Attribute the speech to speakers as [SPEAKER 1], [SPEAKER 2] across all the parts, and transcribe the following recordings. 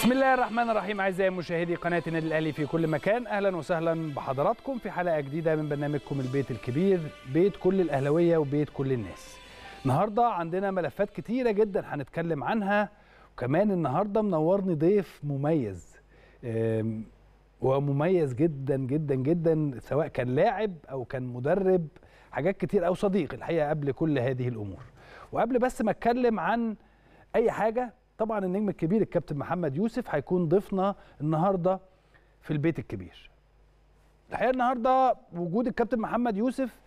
[SPEAKER 1] بسم الله الرحمن الرحيم اعزائي مشاهدي قناه النادي الاهلي في كل مكان اهلا وسهلا بحضراتكم في حلقه جديده من برنامجكم البيت الكبير بيت كل الاهلاويه وبيت كل الناس النهارده عندنا ملفات كتيره جدا هنتكلم عنها وكمان النهارده منورني ضيف مميز ومميز جدا جدا جدا سواء كان لاعب او كان مدرب حاجات كتير او صديق الحقيقه قبل كل هذه الامور وقبل بس ما اتكلم عن اي حاجه طبعا النجم الكبير الكابتن محمد يوسف هيكون ضيفنا النهارده في البيت الكبير الحقيقه النهارده وجود الكابتن محمد يوسف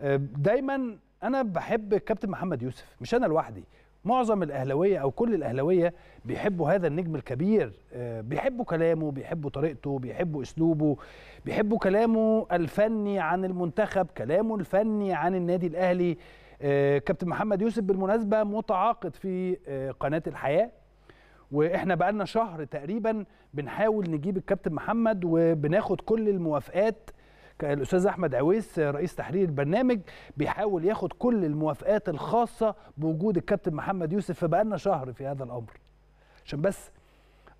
[SPEAKER 1] آه، دايما انا بحب الكابتن محمد يوسف مش انا لوحدي معظم الاهلاويه او كل الاهلاويه بيحبوا هذا النجم الكبير آه، بيحبوا كلامه بيحبوا طريقته بيحبوا اسلوبه بيحبوا كلامه الفني عن المنتخب كلامه الفني عن النادي الاهلي آه، كابتن محمد يوسف بالمناسبه متعاقد في قناه الحياه واحنا بقالنا شهر تقريبا بنحاول نجيب الكابتن محمد وبناخد كل الموافقات الاستاذ احمد عويس رئيس تحرير البرنامج بيحاول ياخد كل الموافقات الخاصه بوجود الكابتن محمد يوسف فبقالنا شهر في هذا الامر عشان بس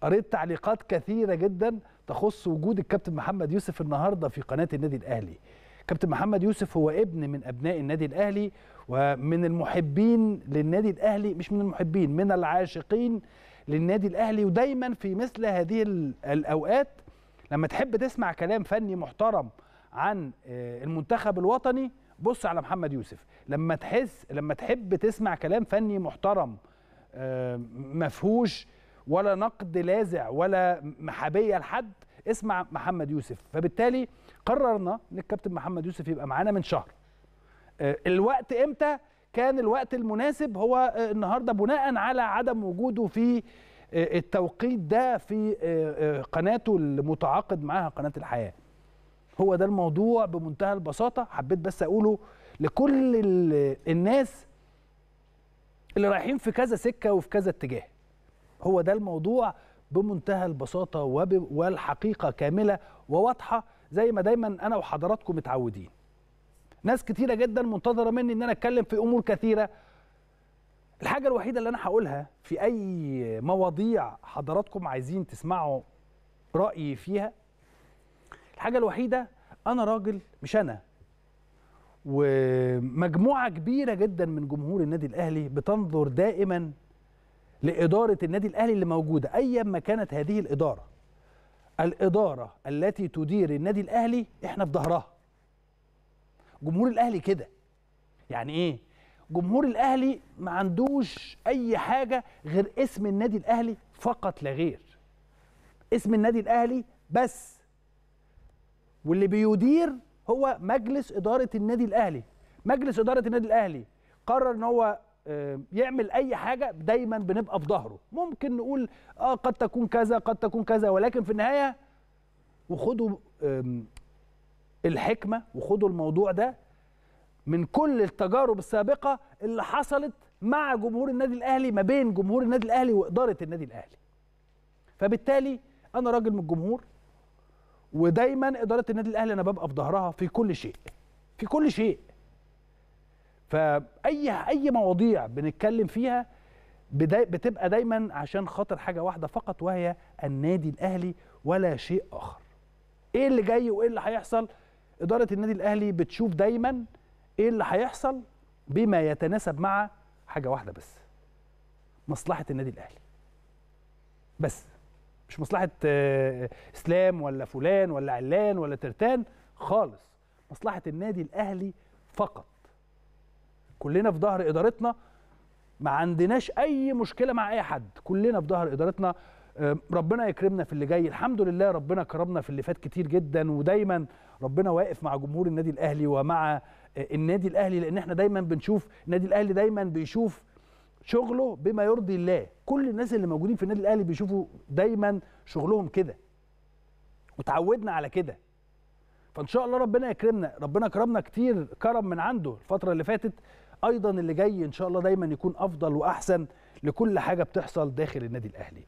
[SPEAKER 1] قريت تعليقات كثيره جدا تخص وجود الكابتن محمد يوسف النهارده في قناه النادي الاهلي كابتن محمد يوسف هو ابن من ابناء النادي الاهلي ومن المحبين للنادي الاهلي مش من المحبين من العاشقين للنادي الاهلي ودايما في مثل هذه الاوقات لما تحب تسمع كلام فني محترم عن آه، المنتخب الوطني بص على محمد يوسف لما تحس لما تحب تسمع كلام فني محترم آه، مفهوش ولا نقد لاذع ولا محبيه لحد اسمع محمد يوسف فبالتالي قررنا ان الكابتن محمد يوسف يبقى معانا من شهر آه، الوقت امتى كان الوقت المناسب هو آه، النهارده بناء على عدم وجوده في آه، التوقيت ده في قناته المتعاقد معاها قناه الحياه هو ده الموضوع بمنتهى البساطه حبيت بس اقوله لكل الناس اللي رايحين في كذا سكه وفي كذا اتجاه هو ده الموضوع بمنتهى البساطه والحقيقه كامله وواضحه زي ما دايما انا وحضراتكم متعودين ناس كتيره جدا منتظره مني ان انا اتكلم في امور كثيره الحاجه الوحيده اللي انا هقولها في اي مواضيع حضراتكم عايزين تسمعوا رايي فيها الحاجه الوحيده انا راجل مش انا ومجموعه كبيره جدا من جمهور النادي الاهلي بتنظر دائما لإدارة النادي الأهلي اللي موجودة أيا ما كانت هذه الإدارة الإدارة التي تدير النادي الأهلي إحنا في ظهرها جمهور الأهلي كده يعني إيه؟ جمهور الأهلي ما عندوش أي حاجة غير اسم النادي الأهلي فقط لا غير اسم النادي الأهلي بس واللي بيدير هو مجلس إدارة النادي الأهلي مجلس إدارة النادي الأهلي قرر إن هو آه، يعمل اي حاجه دايما بنبقى في ظهره ممكن نقول اه قد تكون كذا قد تكون كذا ولكن في النهايه وخدوا الحكمه وخدوا الموضوع ده من كل التجارب السابقه اللي حصلت مع جمهور النادي الاهلي ما بين جمهور النادي الاهلي واداره النادي الاهلي فبالتالي انا راجل من الجمهور ودايما اداره النادي الاهلي انا ببقى في ظهرها في كل شيء في كل شيء فاي اي مواضيع بنتكلم فيها بتبقى دايما عشان خاطر حاجه واحده فقط وهي النادي الاهلي ولا شيء اخر ايه اللي جاي وايه اللي هيحصل اداره النادي الاهلي بتشوف دايما ايه اللي هيحصل بما يتناسب مع حاجه واحده بس مصلحه النادي الاهلي بس مش مصلحه آه، اسلام ولا فلان ولا علان ولا ترتان خالص مصلحه النادي الاهلي فقط كلنا في ظهر ادارتنا ما عندناش اي مشكله مع اي حد كلنا في ظهر ادارتنا ربنا يكرمنا في اللي جاي الحمد لله ربنا كرمنا في اللي فات كتير جدا ودايما ربنا واقف مع جمهور النادي الاهلي ومع آه، النادي الاهلي لان احنا دايما بنشوف النادي الاهلي دايما بيشوف شغله بما يرضي الله كل الناس اللي موجودين في النادي الاهلي بيشوفوا دايما شغلهم كده وتعودنا على كده فان شاء الله ربنا يكرمنا ربنا كرمنا كتير كرم من عنده الفتره اللي فاتت ايضا اللي جاي ان شاء الله دايما يكون افضل واحسن لكل حاجه بتحصل داخل النادي الاهلي